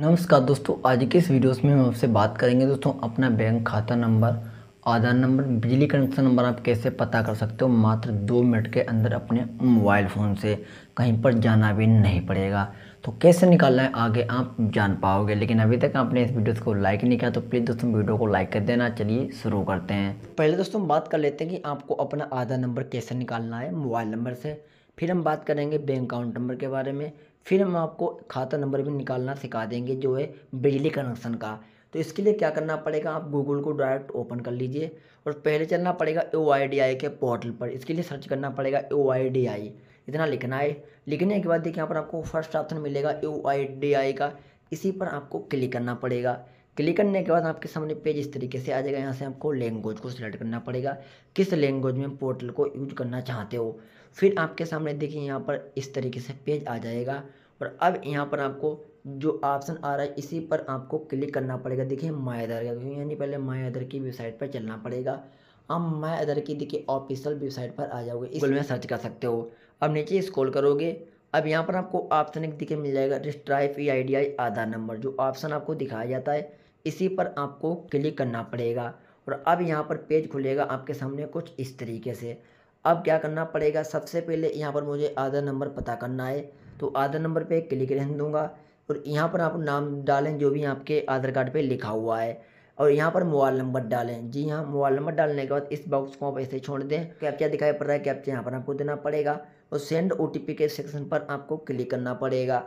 नमस्कार दोस्तों आज के इस वीडियोस में हम आपसे बात करेंगे दोस्तों अपना बैंक खाता नंबर आधार नंबर बिजली कनेक्शन नंबर आप कैसे पता कर सकते हो मात्र दो मिनट के अंदर अपने मोबाइल फ़ोन से कहीं पर जाना भी नहीं पड़ेगा तो कैसे निकालना है आगे आप जान पाओगे लेकिन अभी तक आपने इस वीडियो को लाइक नहीं किया तो प्लीज़ दोस्तों वीडियो को लाइक कर देना चलिए शुरू करते हैं पहले दोस्तों बात कर लेते हैं कि आपको अपना आधार नंबर कैसे निकालना है मोबाइल नंबर से फिर हम बात करेंगे बैंक अकाउंट नंबर के बारे में फिर हम आपको खाता नंबर भी निकालना सिखा देंगे जो है बिजली कनेक्शन का तो इसके लिए क्या करना पड़ेगा आप गूगल को डायरेक्ट ओपन कर लीजिए और पहले चलना पड़ेगा ओ आई डी आई के पोर्टल पर इसके लिए सर्च करना पड़ेगा ओ आई डी आई इतना लिखना है लिखने के बाद देखिए यहाँ पर आपको फर्स्ट ऑप्शन मिलेगा ओ आई डी आई का इसी पर आपको क्लिक करना पड़ेगा क्लिक करने के बाद आपके सामने पेज इस तरीके से आ जाएगा यहाँ से आपको लैंग्वेज को सिलेक्ट करना पड़ेगा किस लैंग्वेज में पोर्टल को यूज करना चाहते हो फिर आपके सामने देखिए यहाँ पर इस तरीके से पेज आ जाएगा और अब यहाँ पर आपको जो ऑप्शन आ रहा है इसी पर आपको क्लिक करना पड़ेगा देखिए माई अदर का यानी पहले माई अदर की वेबसाइट पर चलना पड़ेगा अब माई अदर की देखिए ऑफिशियल वेबसाइट पर आ जाओगे इस में सर्च कर सकते हो अब नीचे स्क्रॉल करोगे अब यहाँ पर आपको ऑप्शन एक दिखे मिल जाएगा रिस्ट्राइफ ई आई आधार नंबर जो ऑप्शन आपको दिखाया जाता है इसी पर आपको क्लिक करना पड़ेगा और अब यहाँ पर पेज खुलेगा आपके सामने कुछ इस तरीके से अब क्या करना पड़ेगा सबसे पहले यहाँ पर मुझे आधार नंबर पता करना है तो आधार नंबर पे क्लिक रहने दूँगा और यहाँ पर आप नाम डालें जो भी आपके आधार कार्ड पे लिखा हुआ है और यहाँ पर मोबाइल नंबर डालें जी हाँ मोबाइल नंबर डालने के बाद इस बॉक्स को आप ऐसे छोड़ दें कैप्चा दिखाई पड़ रहा है कैप्चा यहाँ पर आपको देना पड़ेगा और सेंड ओ के सेक्शन पर आपको क्लिक करना पड़ेगा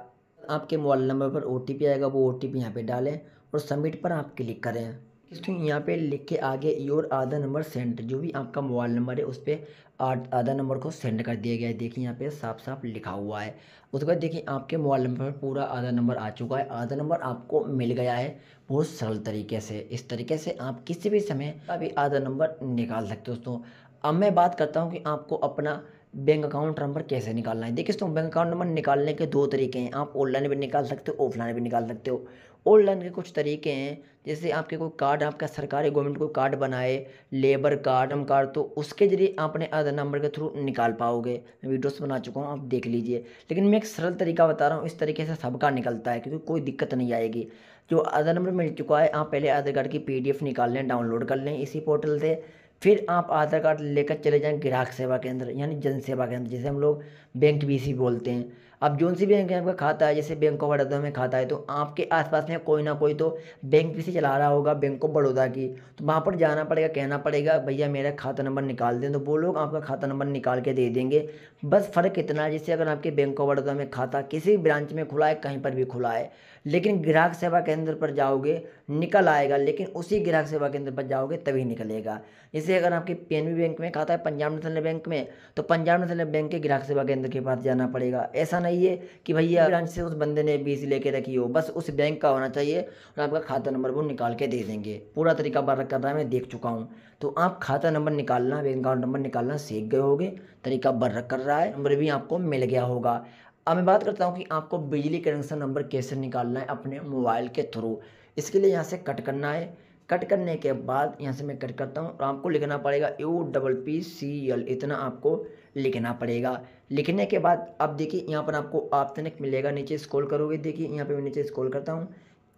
आपके मोबाइल नंबर पर ओ आएगा वो ओ टी पी यहाँ पर डालें और सबमिट पर आप क्लिक करें तो यहाँ पे लिख के आगे योर आधा नंबर सेंड जो भी आपका मोबाइल नंबर है उस पर आधा नंबर को सेंड कर दिया गया है देखिए यहाँ पे साफ साफ लिखा हुआ है उसके बाद देखिए आपके मोबाइल नंबर पर पूरा आधा नंबर आ चुका है आधा नंबर आपको मिल गया है बहुत सरल तरीके से इस तरीके से आप किसी भी समय अभी आधा नंबर निकाल सकते हो दोस्तों अब मैं बात करता हूँ कि आपको अपना बैंक अकाउंट नंबर कैसे निकालना है देखिए दोस्तों बैंक अकाउंट नंबर निकालने के दो तरीके हैं आप ऑनलाइन भी निकाल सकते हो ऑफलाइन भी निकाल सकते हो ऑनलाइन के कुछ तरीके हैं जैसे आपके कोई कार्ड आपका सरकारी गवर्नमेंट को कार्ड बनाए लेबर कार्ड हम कार्ड तो उसके जरिए आप अपने आधार नंबर के थ्रू निकाल पाओगे मैं वीडियोस बना चुका हूँ आप देख लीजिए लेकिन मैं एक सरल तरीका बता रहा हूँ इस तरीके से सबका निकलता है क्योंकि कोई दिक्कत नहीं आएगी जो आधार नंबर मिल चुका है आप पहले आधार कार्ड की पी निकाल लें डाउनलोड कर लें इसी पोर्टल से फिर आप आधार कार्ड लेकर चले जाएँ ग्राहक सेवा केंद्र यानी जन सेवा केंद्र जिसे हम लोग बैंक बी बोलते हैं अब जो सी बैंक में आपका खाता है जैसे बैंक ऑफ बड़ौदा में खाता है तो आपके आसपास में कोई ना कोई तो बैंक भी से चला रहा होगा बैंक ऑफ बड़ौदा की तो वहाँ पर जाना पड़ेगा कहना पड़ेगा भैया मेरा खाता नंबर निकाल दें तो वो लोग आपका खाता नंबर निकाल के दे देंगे बस फ़र्क इतना है जैसे अगर आपके बैंक ऑफ बड़ौदा में खाता किसी भी ब्रांच में खुला है कहीं पर भी खुला है लेकिन ग्राहक सेवा केंद्र पर जाओगे निकल आएगा लेकिन उसी ग्राहक सेवा केंद्र पर जाओगे तभी निकलेगा जैसे अगर आपके पी बैंक में खाता है पंजाब नेशनल बैंक में तो पंजाब नेशनल बैंक के ग्राहक सेवा केंद्र के पास जाना पड़ेगा ऐसा नहीं है कि भैया ब्रांच हम्म। से उस बंदे ने बीज लेके रखी हो बस उस बैंक का होना चाहिए और आपका खाता नंबर वो निकाल के दे देंगे पूरा तरीका बार रखा था मैं देख चुका हूँ तो आप खाता नंबर निकालना बैंक अकाउंट नंबर निकालना सीख गए होगे तरीका बर कर रहा है नंबर भी आपको मिल गया होगा अब मैं बात करता हूँ कि आपको बिजली कनेक्शन नंबर कैसे निकालना है अपने मोबाइल के थ्रू इसके लिए यहाँ से कट करना है कट करने के बाद यहाँ से मैं कट करता हूँ और आपको लिखना पड़ेगा U double P C L इतना आपको लिखना पड़ेगा लिखने के बाद अब देखिए यहाँ पर आपको ऑप्शन मिलेगा नीचे स्क्रॉल करोगे देखिए यहाँ पे मैं नीचे स्क्रॉल करता हूँ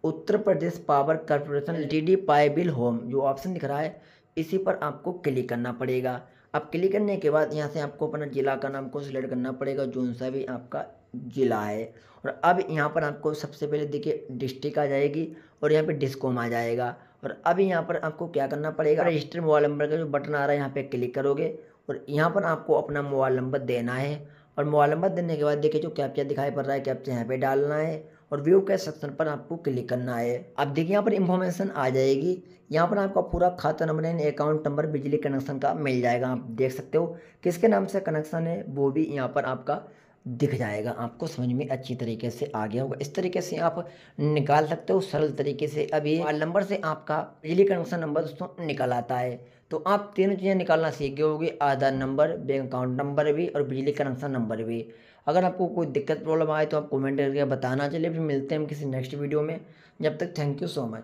Uttar Pradesh power corporation D D पाई बिल होम जो ऑप्शन दिख रहा है इसी पर आपको क्लिक करना पड़ेगा अब क्लिक करने के बाद यहाँ से आपको अपना ज़िला का नाम को सिलेक्ट करना पड़ेगा जो सा भी आपका ज़िला है और अब यहाँ पर आपको सबसे पहले देखिए डिस्ट्रिक्ट आ जाएगी और यहाँ पे डिस्कोम आ जाएगा और अभी यहाँ पर आपको क्या करना पड़ेगा रजिस्टर मोबाइल नंबर का जो बटन आ रहा है यहाँ पर क्लिक करोगे और यहाँ पर आपको अपना मोबाइल नंबर देना है और मोबाइल नंबर देने के बाद देखिए जो कैप्चा दिखाई पड़ रहा है कैप्चा यहाँ पे डालना है और व्यू के सेक्शन पर आपको क्लिक करना है अब देखिए यहाँ पर इंफॉर्मेशन आ जाएगी यहाँ पर आपका पूरा खाता नंबर एंड अकाउंट नंबर बिजली कनेक्शन का मिल जाएगा आप देख सकते हो किसके नाम से कनेक्शन है वो भी यहाँ पर आपका दिख जाएगा आपको समझ में अच्छी तरीके से आ गया होगा इस तरीके से आप निकाल सकते हो सरल तरीके से अब ये नंबर से आपका बिजली कनेक्शन नंबर दोस्तों निकल आता है तो आप तीनों चीज़ें निकालना सीख गए होगी Aadhaar number bank account number भी और बिजली कनेक्शन नंबर भी अगर आपको कोई दिक्कत प्रॉब्लम आए तो आप कमेंट करके बताना चलिए फिर मिलते हैं हम किसी नेक्स्ट वीडियो में जब तक थैंक यू सो मच